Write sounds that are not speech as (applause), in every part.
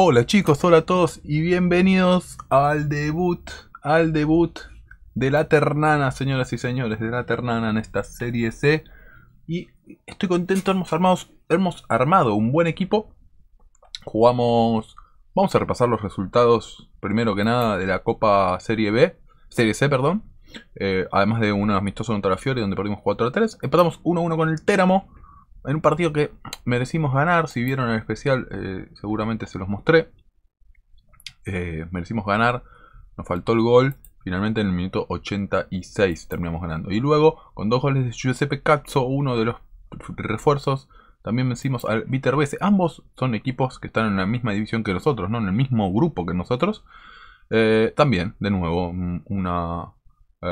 Hola chicos, hola a todos y bienvenidos al debut, al debut de la Ternana, señoras y señores, de la Ternana en esta serie C. Y estoy contento, hemos armado, hemos armado un buen equipo. Jugamos, vamos a repasar los resultados primero que nada de la Copa Serie B, Serie C, perdón. Eh, además de un amistoso contra la Fiore donde perdimos 4 a 3. Empatamos 1 1 con el Téramo en un partido que merecimos ganar. Si vieron el especial, eh, seguramente se los mostré. Eh, merecimos ganar. Nos faltó el gol. Finalmente en el minuto 86 terminamos ganando. Y luego, con dos goles de Giuseppe Cazzo, uno de los refuerzos, también vencimos al Viterbese Ambos son equipos que están en la misma división que nosotros, ¿no? En el mismo grupo que nosotros. Eh, también, de nuevo, mm, una,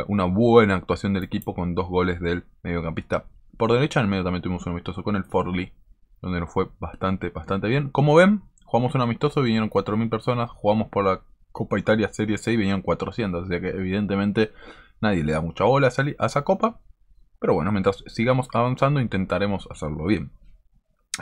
una buena actuación del equipo con dos goles del mediocampista por derecha en el medio también tuvimos un amistoso con el Forli, donde nos fue bastante, bastante bien. Como ven, jugamos un amistoso, vinieron 4.000 personas, jugamos por la Copa Italia Serie 6 y vinieron 400, o sea que evidentemente nadie le da mucha bola a esa copa. Pero bueno, mientras sigamos avanzando intentaremos hacerlo bien.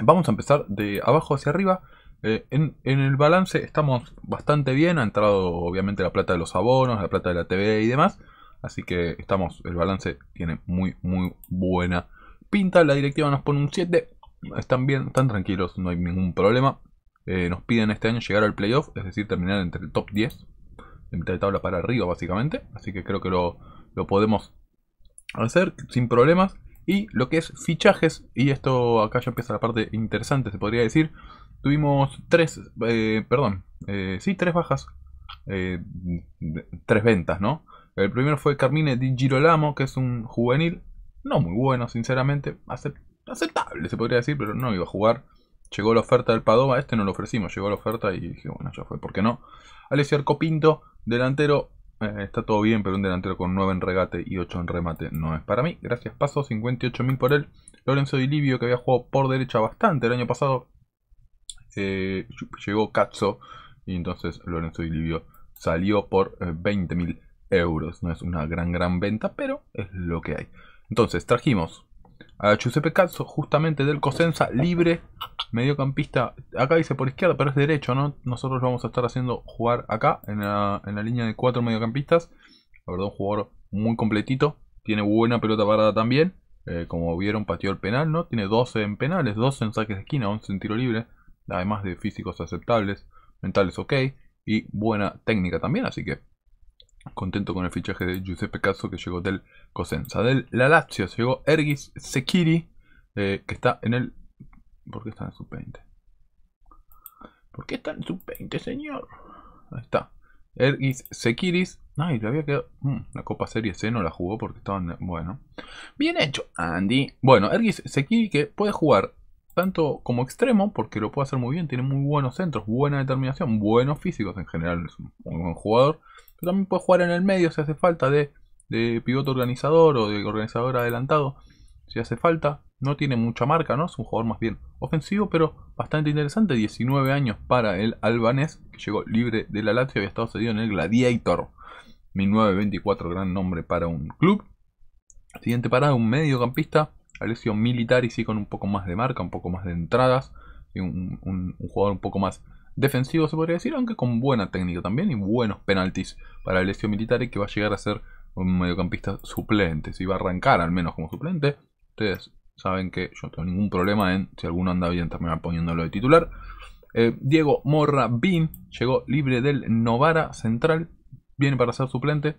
Vamos a empezar de abajo hacia arriba. Eh, en, en, el balance estamos bastante bien. Ha entrado obviamente la plata de los abonos, la plata de la TV y demás. Así que estamos, el balance tiene muy, muy buena pinta, la directiva nos pone un 7. Están bien, están tranquilos, no hay ningún problema. Eh, nos piden este año llegar al playoff, es decir, terminar entre el top 10, en mitad de tabla para arriba, básicamente. Así que creo que lo, podemos hacer sin problemas. Y lo que es fichajes, y esto acá ya empieza la parte interesante, se podría decir. Tuvimos tres, eh, perdón, eh, sí, tres bajas, eh, tres ventas, ¿no? El primero fue Carmine Di Girolamo, que es un juvenil no muy bueno, sinceramente, aceptable se podría decir, pero no iba a jugar. Llegó la oferta del Padova, este no lo ofrecimos, llegó la oferta y dije, bueno, ya fue, ¿por qué no? Alessio Arcopinto, delantero, eh, está todo bien, pero un delantero con 9 en regate y 8 en remate no es para mí. Gracias, paso, 58.000 por él. Lorenzo Dilibio, que había jugado por derecha bastante el año pasado, eh, llegó Cazzo y entonces Lorenzo Dilibio salió por 20.000 eh, euros. No es una gran, gran venta, pero es lo que hay. Entonces, trajimos a Giuseppe Cazzo, justamente del Cosenza, libre, mediocampista. Acá dice por izquierda, pero es derecho, ¿no? Nosotros lo vamos a estar haciendo jugar acá, en la, línea de cuatro mediocampistas. La verdad, un jugador muy completito. Tiene buena pelota parada también. Eh, como vieron, pateó el penal, ¿no? Tiene 12 en penales, 12 en saques de esquina, 11 en tiro libre. Además de físicos aceptables, mentales ok. Y buena técnica también, así que contento con el fichaje de Giuseppe Caso que llegó del Cosenza. Del la Lazio llegó Ergis Sekiri, eh, que está en el... ¿Por qué está en el sub-20? ¿Por qué está en el sub-20, señor? Ahí está. Ergis Sekiris. Ay, le había quedado... Mm, la Copa Serie C no la jugó porque estaban... Bueno. Bien hecho, Andy. Bueno, Ergis Sekiri que puede jugar tanto como extremo, porque lo puede hacer muy bien, tiene muy buenos centros, buena determinación, buenos físicos en general, es un buen jugador. Pero también puede jugar en el medio si hace falta de, de pivote organizador o de organizador adelantado. Si hace falta, no tiene mucha marca, ¿no? Es un jugador más bien ofensivo, pero bastante interesante. 19 años para el albanés, que llegó libre de la Lazio, había estado cedido en el Gladiator. 1924, gran nombre para un club. Siguiente parada, un mediocampista. militar y sí, con un poco más de marca, un poco más de entradas. un jugador un poco más defensivo, se podría decir, aunque con buena técnica también y buenos penaltis para el militar Y que va a llegar a ser un mediocampista suplente, si va a arrancar al menos como suplente. Ustedes saben que yo no tengo ningún problema en, si alguno anda bien, terminar poniéndolo de titular. Eh, Diego Morra Bin llegó libre del Novara Central, viene para ser suplente.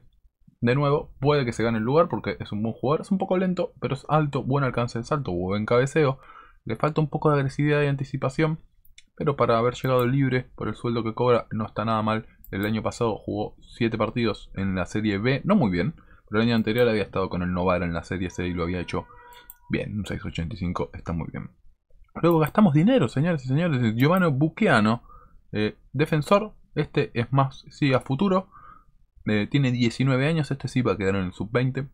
De nuevo, puede que se gane el lugar porque es un buen jugador, es un poco lento, pero es alto, buen alcance de salto, buen cabeceo. Le falta un poco de agresividad y anticipación pero para haber llegado libre por el sueldo que cobra no está nada mal. El año pasado jugó 7 partidos en la Serie B, no muy bien, pero el año anterior había estado con el Novara en la Serie C y lo había hecho bien, un 6.85 está muy bien. Luego gastamos dinero, señores y señores. Giovanni Buqueano, eh, defensor, este es más, sí, a futuro. Eh, tiene 19 años, este sí va a quedar en el sub-20.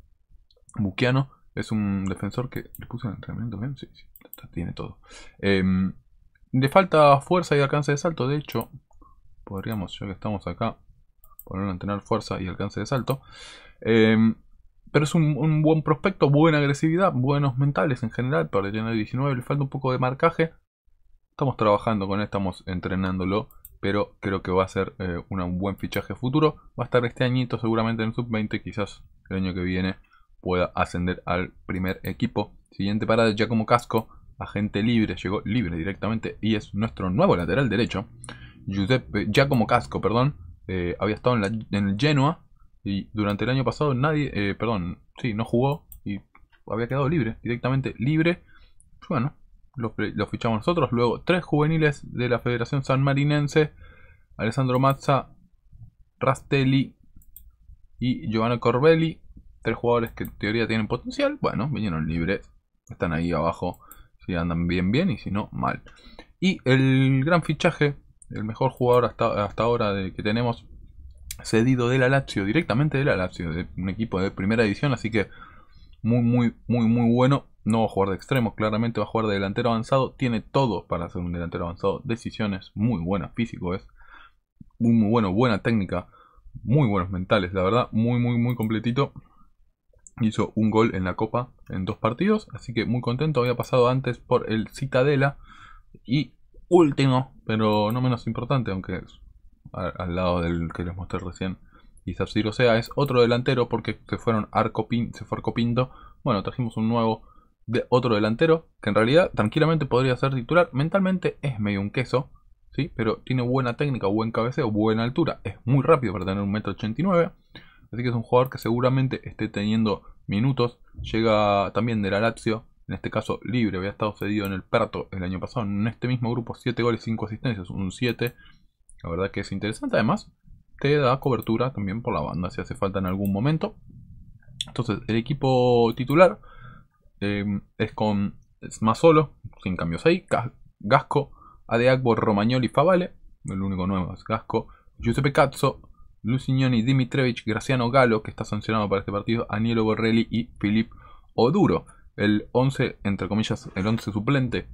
Buqueano es un defensor que... ¿Le puse el entrenamiento bien? Sí, sí, tiene todo. Eh, le falta fuerza y alcance de salto, de hecho, podríamos, ya que estamos acá, ponerlo a tener fuerza y alcance de salto. Em, pero es un, buen prospecto, buena agresividad, buenos mentales en general. Para tener 19 le falta un poco de marcaje. Estamos trabajando con él, estamos entrenándolo. Pero creo que va a ser eh, un buen fichaje futuro. Va a estar este añito seguramente en el sub-20. Quizás el año que viene pueda ascender al primer equipo. Siguiente parada, Giacomo Casco agente libre, llegó libre directamente y es nuestro nuevo lateral derecho. Giuseppe, Giacomo Casco, perdón, eh, había estado en, el Genoa y durante el año pasado nadie, eh, perdón, sí, no jugó y había quedado libre, directamente libre. Bueno, lo, fichamos nosotros. Luego, tres juveniles de la Federación Sanmarinense, Alessandro Mazza, Rastelli y Giovanni Corbelli. Tres jugadores que en teoría tienen potencial. Bueno, vinieron libres. Están ahí abajo si andan bien, bien y si no, mal. Y el gran fichaje, el mejor jugador hasta, hasta ahora de, que tenemos, cedido de la Lazio, directamente de la Lazio, de un equipo de primera edición, así que muy, muy, muy, muy bueno. No va a jugar de extremo, claramente va a jugar de delantero avanzado. Tiene todo para ser un delantero avanzado. Decisiones muy buenas, físico es muy, muy bueno, buena técnica, muy buenos mentales, la verdad, muy, muy, muy completito hizo un gol en la Copa en dos partidos, así que muy contento. Había pasado antes por el Citadela y último, pero no menos importante, aunque es al, lado del que les mostré recién. Y O sea es otro delantero porque se fueron Arcopin, se fue Arcopinto. Bueno, trajimos un nuevo de otro delantero que en realidad tranquilamente podría ser titular. Mentalmente es medio un queso, ¿sí? pero tiene buena técnica, buen cabeceo, buena altura. Es muy rápido para tener un metro nueve. Así que es un jugador que seguramente esté teniendo minutos. Llega también de la Lazio, en este caso libre, había estado cedido en el Perto el año pasado. En este mismo grupo, 7 goles, 5 asistencias, un 7. La verdad que es interesante. Además, te da cobertura también por la banda si hace falta en algún momento. Entonces, el equipo titular eh, es con solo. sin cambios ahí, Gasco, Adeagbo, Romagnoli, Favale, el único nuevo es Gasco, Giuseppe Cazzo, Lucignoni, Dimitrevich, Graciano Galo, que está sancionado para este partido, Anielo Borrelli y Filip Oduro. El 11, entre comillas, el 11 suplente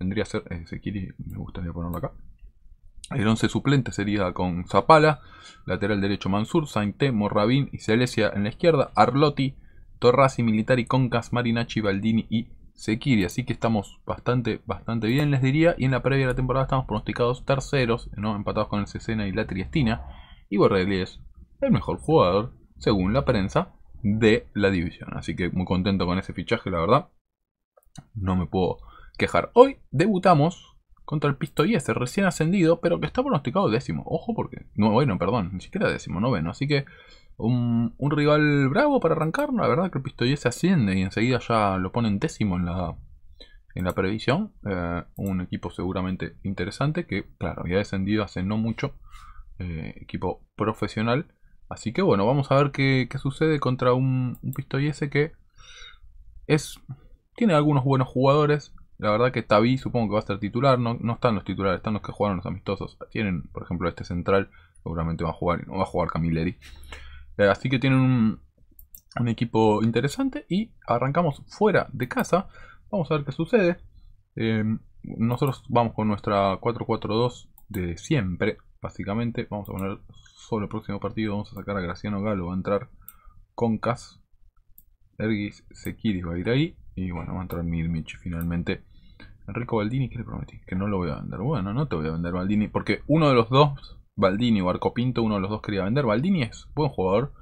vendría a ser, Sequiri, me gustaría ponerlo acá. El 11 suplente sería con Zapala, lateral derecho Mansur, Sainte, Morrabín y Celesia en la izquierda, Arlotti, Torrasi, Militari, Concas, Marinacci, Baldini y Sequiri. Así que estamos bastante, bastante bien, les diría. Y en la previa de la temporada estamos pronosticados terceros, empatados con el Cesena y la Triestina y Borrelli es el mejor jugador, según la prensa, de la división. Así que muy contento con ese fichaje, la verdad. No me puedo quejar. Hoy debutamos contra el Pistoiese, recién ascendido, pero que está pronosticado décimo. Ojo porque... No, bueno, perdón, ni siquiera décimo, noveno. Así que un, rival bravo para arrancar. La verdad que el Pistoiese asciende y enseguida ya lo ponen décimo en la, en la previsión. Eh, un equipo seguramente interesante que, claro, había descendido hace no mucho. Eh, equipo profesional. Así que bueno, vamos a ver qué, sucede contra un, un ese que es tiene algunos buenos jugadores. La verdad que Tabi supongo que va a ser titular. No, no, están los titulares, están los que jugaron los amistosos. Tienen, por ejemplo, este central. Seguramente va a jugar, no va a jugar Camilleri. Eh, así que tienen un, equipo interesante. Y arrancamos fuera de casa. Vamos a ver qué sucede. Eh, nosotros vamos con nuestra 4-4-2 de siempre. Básicamente, vamos a poner sobre el próximo partido, vamos a sacar a Graciano Galo, va a entrar Concas, Ergis Sekiris va a ir ahí, y bueno, va a entrar Mirmich finalmente. Enrico Baldini, que le prometí? Que no lo voy a vender. Bueno, no te voy a vender Baldini, porque uno de los dos, Baldini o Arcopinto, uno de los dos quería vender. Baldini es buen jugador,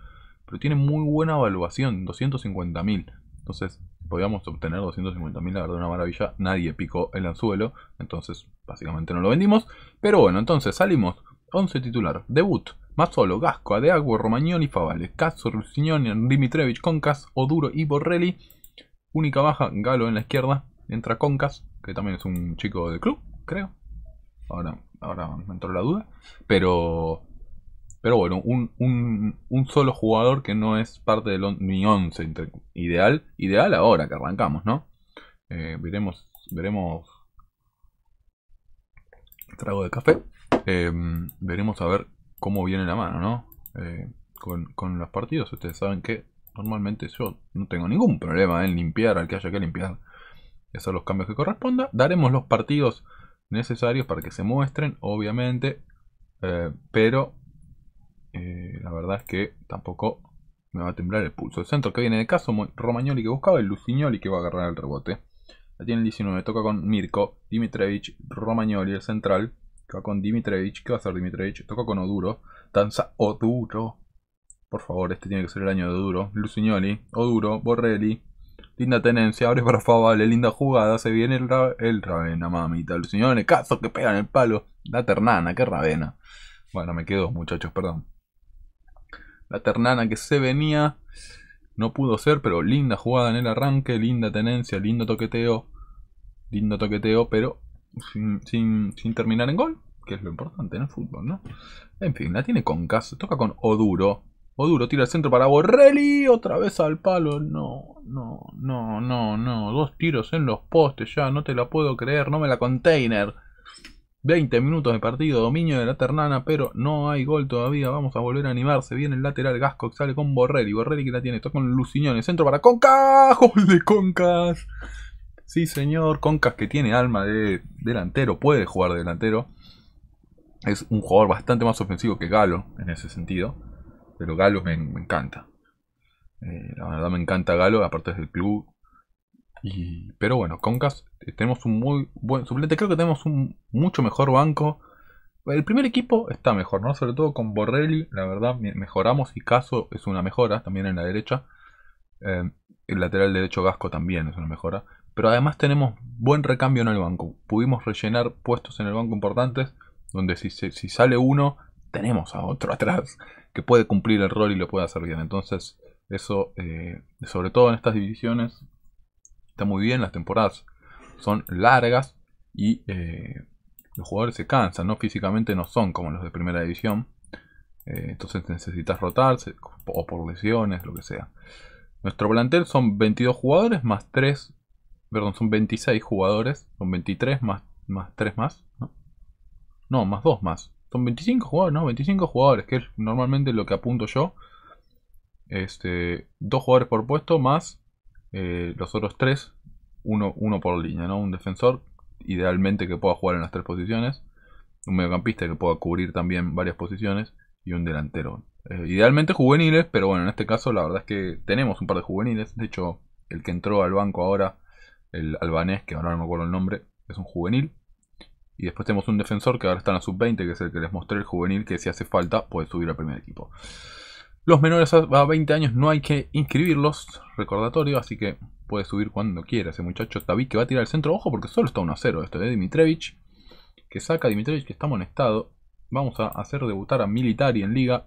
pero tiene muy buena evaluación, 250.000. Entonces, podíamos obtener 250.000, la verdad, una maravilla. Nadie picó el anzuelo, entonces Básicamente no lo vendimos. Pero bueno, entonces salimos. 11 titular. Debut. más solo, Gasco, Adeaguo, y Favale, Caso, Rusignoni, Dimitrevich, Concas, Oduro y Borrelli. Única baja, Galo en la izquierda. Entra Concas, que también es un chico del club, creo. Ahora, ahora me entró la duda. Pero, pero bueno, un, un, solo jugador que no es parte del mi 11 ideal. Ideal ahora que arrancamos, ¿no? Eh, veremos, veremos trago de café. Em, veremos a ver cómo viene la mano, ¿no? Eh, con, los partidos, ustedes saben que normalmente yo no tengo ningún problema en limpiar al que haya que limpiar y hacer los cambios que corresponda. Daremos los partidos necesarios para que se muestren, obviamente, eh, pero eh, la verdad es que tampoco me va a temblar el pulso. El centro que viene de caso, Romagnoli que buscaba, el Luciñoli que va a agarrar el rebote tiene el 19. Toca con Mirko, Dimitrevich, Romagnoli, el central. Toca con Dimitrevich. ¿Qué va a hacer Dimitrevich? Toca con Oduro. Danza Oduro. Por favor, este tiene que ser el año de Oduro. Lucignoli, Oduro, Borrelli. Linda tenencia, abre para Favale, linda jugada. Se viene el, Ravena, mamita. Lucignoli, caso que pegan el palo. La ternana, Que Ravena. Bueno, me quedo, muchachos, perdón. La ternana que se venía. No pudo ser, pero linda jugada en el arranque, linda tenencia, lindo toqueteo lindo toqueteo, pero sin, terminar en gol, que es lo importante en el fútbol, ¿no? En fin, la tiene con toca con Oduro. Oduro tira el centro para Borrelli, otra vez al palo. No, no, no, no, no. Dos tiros en los postes ya, no te la puedo creer, no me la container. 20 minutos de partido, dominio de la ternana, pero no hay gol todavía. Vamos a volver a animarse. Viene el lateral Gasco, sale con Borrelli. Borrelli que la tiene, toca con Luciñones. Centro para Concas, gol de Concas. Sí, señor. Concas que tiene alma de delantero, puede jugar delantero. Es un jugador bastante más ofensivo que Galo en ese sentido. Pero Galo me, encanta. Eh, la verdad me encanta Galo, aparte es del club. Y, pero bueno, Concas eh, tenemos un muy buen suplente. Creo que tenemos un mucho mejor banco. El primer equipo está mejor, ¿no? Sobre todo con Borrelli, la verdad, mejoramos y Caso es una mejora también en la derecha. Eh, el lateral derecho Gasco también es una mejora. Pero además tenemos buen recambio en el banco. Pudimos rellenar puestos en el banco importantes, donde si, sale uno, tenemos a otro (laughs) atrás que puede cumplir el rol y lo puede hacer bien. Entonces, eso, eh, sobre todo en estas divisiones, está muy bien. Las temporadas son largas y eh, los jugadores se cansan, ¿no? Físicamente no son como los de primera división. Eh, entonces necesitas rotarse o por lesiones, lo que sea. Nuestro plantel son 22 jugadores más 3 Perdón, son 26 jugadores. Son 23 más, más 3 más. ¿no? más 2 más. Son 25 jugadores, ¿no? 25 jugadores, que es normalmente lo que apunto yo. Este, dos jugadores por puesto más eh, los otros tres, uno, por línea, ¿no? Un defensor, idealmente que pueda jugar en las tres posiciones. Un mediocampista que pueda cubrir también varias posiciones. Y un delantero. Eh, idealmente juveniles, pero bueno, en este caso la verdad es que tenemos un par de juveniles. De hecho, el que entró al banco ahora el albanés, que ahora no me acuerdo el nombre, es un juvenil. Y después tenemos un defensor que ahora está en la sub-20, que es el que les mostré, el juvenil, que si hace falta puede subir al primer equipo. Los menores a 20 años no hay que inscribirlos, recordatorio, así que puede subir cuando quiera ese muchacho. David que va a tirar el centro, ojo, porque solo está 1 a 0 esto de ¿eh? Dimitrevich, que saca a Dimitrevich que está amonestado. Vamos a hacer debutar a Militari en liga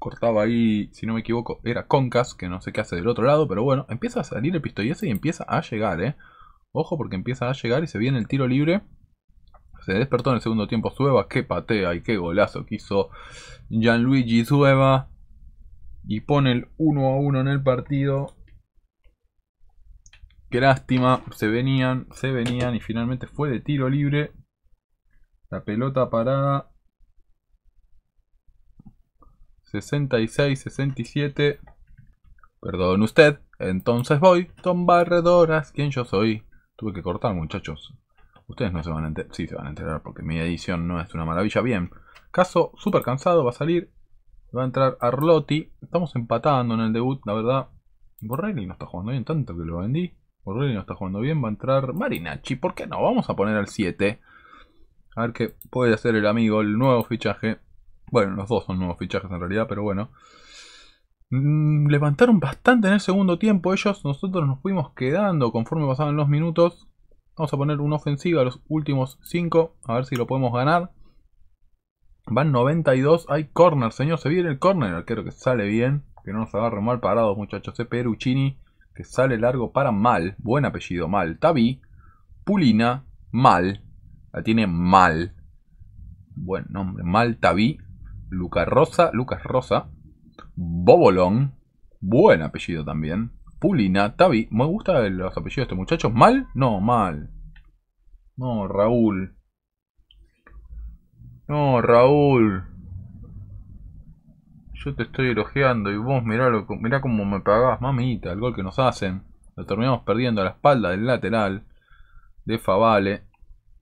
cortaba ahí, si no me equivoco, era Concas, que no sé qué hace del otro lado, pero bueno, empieza a salir el pistoiese y empieza a llegar, ¿eh? Ojo porque empieza a llegar y se viene el tiro libre. Se despertó en el segundo tiempo Sueva, qué patea y qué golazo que hizo Gianluigi Sueva. Y pone el 1 a 1 en el partido. Qué lástima, se venían, se venían y finalmente fue de tiro libre. La pelota parada 66, 67. Perdón usted, entonces voy. Son barredoras, ¿Quién yo soy. Tuve que cortar, muchachos. Ustedes no se van a enterar. Sí, se van a enterar porque mi edición no es una maravilla. Bien. Caso súper cansado, va a salir. Va a entrar Arlotti. Estamos empatando en el debut, la verdad. Borrelli no está jugando bien, tanto que lo vendí. Borrelli no está jugando bien. Va a entrar Marinacci. ¿Por qué no? Vamos a poner al 7. A ver qué puede hacer el amigo, el nuevo fichaje. Bueno, los dos son nuevos fichajes en realidad, pero bueno. Mm, levantaron bastante en el segundo tiempo ellos. Nosotros nos fuimos quedando conforme pasaban los minutos. Vamos a poner una ofensiva a los últimos cinco. A ver si lo podemos ganar. Van 92. Hay corner, señor. Se viene el corner. Quiero que sale bien. Que no nos agarre mal parados, muchachos. Se eh, Peruccini. Que sale largo para mal. Buen apellido, mal. Tabi. Pulina. Mal. La tiene mal. Buen nombre. Mal Tabi. Lucas Rosa, Lucas Rosa, Bobolón, buen apellido también. Pulina, Tavi, me gustan los apellidos de estos muchachos. ¿Mal? No, mal. No, Raúl. No, Raúl. Yo te estoy elogiando y vos mirá, lo, cómo me pagás, mamita, el gol que nos hacen. Lo terminamos perdiendo a la espalda del lateral de Favale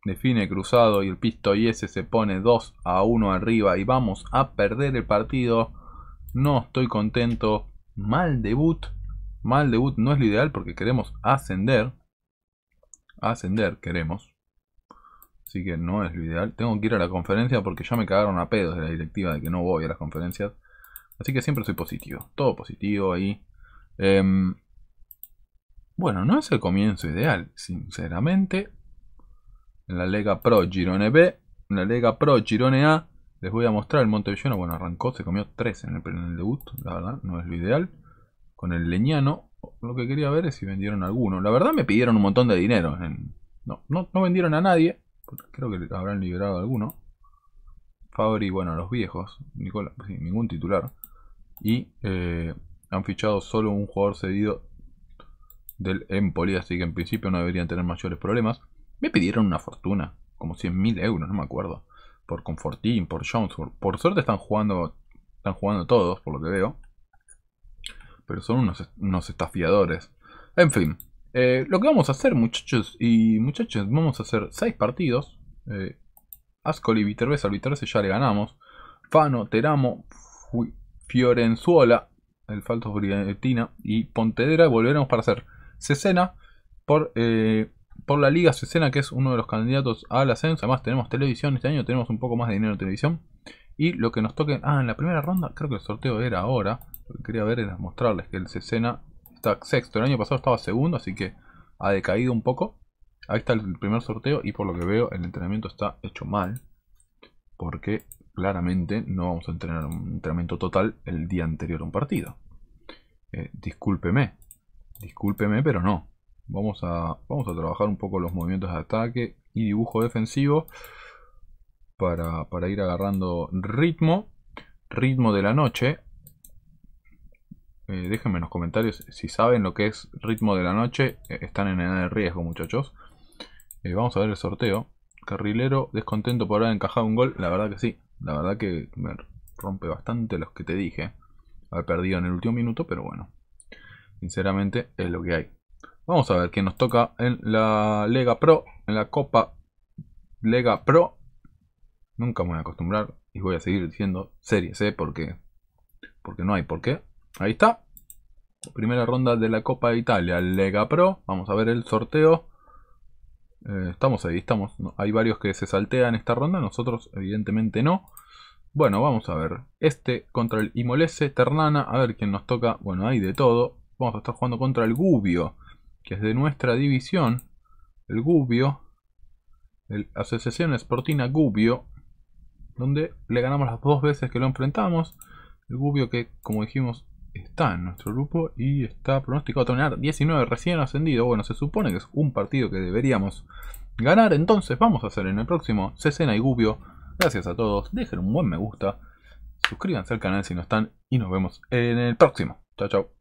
define cruzado y el pisto ese se pone 2 a 1 arriba y vamos a perder el partido. No estoy contento. Mal debut. Mal debut no es lo ideal porque queremos ascender. Ascender queremos. Así que no es lo ideal. Tengo que ir a la conferencia porque ya me cagaron a pedos de la directiva de que no voy a las conferencias. Así que siempre soy positivo. Todo positivo ahí. Em, bueno, no es el comienzo ideal, sinceramente en la Lega Pro Girone B, en la Lega Pro Girone A. Les voy a mostrar el Montevillano. Bueno, arrancó, se comió tres en el, debut, la verdad, no es lo ideal. Con el Leñano, lo que quería ver es si vendieron alguno. La verdad me pidieron un montón de dinero. No, no, vendieron a nadie. Creo que habrán liberado alguno. Fabri, bueno, los viejos. Nicola, pues ningún titular. Y eh, han fichado solo un jugador cedido del Empoli. Así que en principio no deberían tener mayores problemas. Me pidieron una fortuna, como 100.000 euros, no me acuerdo. Por Confortín, por Jones Por suerte están jugando, están jugando todos, por lo que veo. Pero son unos, estafiadores. En fin, eh, lo que vamos a hacer, muchachos y muchachos, vamos a hacer 6 partidos. Eh, Ascoli, Vitervesa, Vitervesa ya le ganamos. Fano, Teramo, Fiorenzuola, el Faltos Brigantina y Pontedera. Volveremos para hacer Cesena por eh, por la Liga Cesena, que es uno de los candidatos al ascenso. Además, tenemos televisión este año, tenemos un poco más de dinero en televisión. Y lo que nos toque. Ah, en la primera ronda, creo que el sorteo era ahora. Lo que quería ver era mostrarles que el Cesena está sexto. El año pasado estaba segundo, así que ha decaído un poco. Ahí está el primer sorteo y por lo que veo el entrenamiento está hecho mal. Porque claramente no vamos a entrenar un entrenamiento total el día anterior a un partido. Eh, discúlpeme, discúlpeme, pero no. Vamos a, vamos a trabajar un poco los movimientos de ataque y dibujo defensivo para, ir agarrando ritmo. Ritmo de la noche. Eh, déjenme en los comentarios si saben lo que es ritmo de la noche. Eh, están en edad de riesgo, muchachos. Eh, vamos a ver el sorteo. Carrilero, descontento por haber encajado un gol. La verdad que sí. La verdad que me rompe bastante los que te dije. ha perdido en el último minuto, pero bueno. Sinceramente es lo que hay. Vamos a ver quién nos toca en la Lega Pro, en la Copa Lega Pro. Nunca me voy a acostumbrar y voy a seguir diciendo series. ¿eh? porque, porque no hay por qué. Ahí está. Primera ronda de la Copa de Italia, Lega Pro. Vamos a ver el sorteo. Eh, estamos ahí, estamos. hay varios que se saltean esta ronda, nosotros evidentemente no. Bueno, vamos a ver. Este contra el Imolese, Ternana, a ver quién nos toca. Bueno, hay de todo. Vamos a estar jugando contra el Gubbio que es de nuestra división, el Gubbio, el Asociación Esportina Gubbio, donde le ganamos las dos veces que lo enfrentamos. El Gubbio que, como dijimos, está en nuestro grupo y está pronosticado a terminar 19 recién ascendido. Bueno, se supone que es un partido que deberíamos ganar. Entonces vamos a hacer en el próximo Cesena y Gubbio. Gracias a todos. Dejen un buen me gusta. Suscríbanse al canal si no están. Y nos vemos en el próximo. Chao, chao.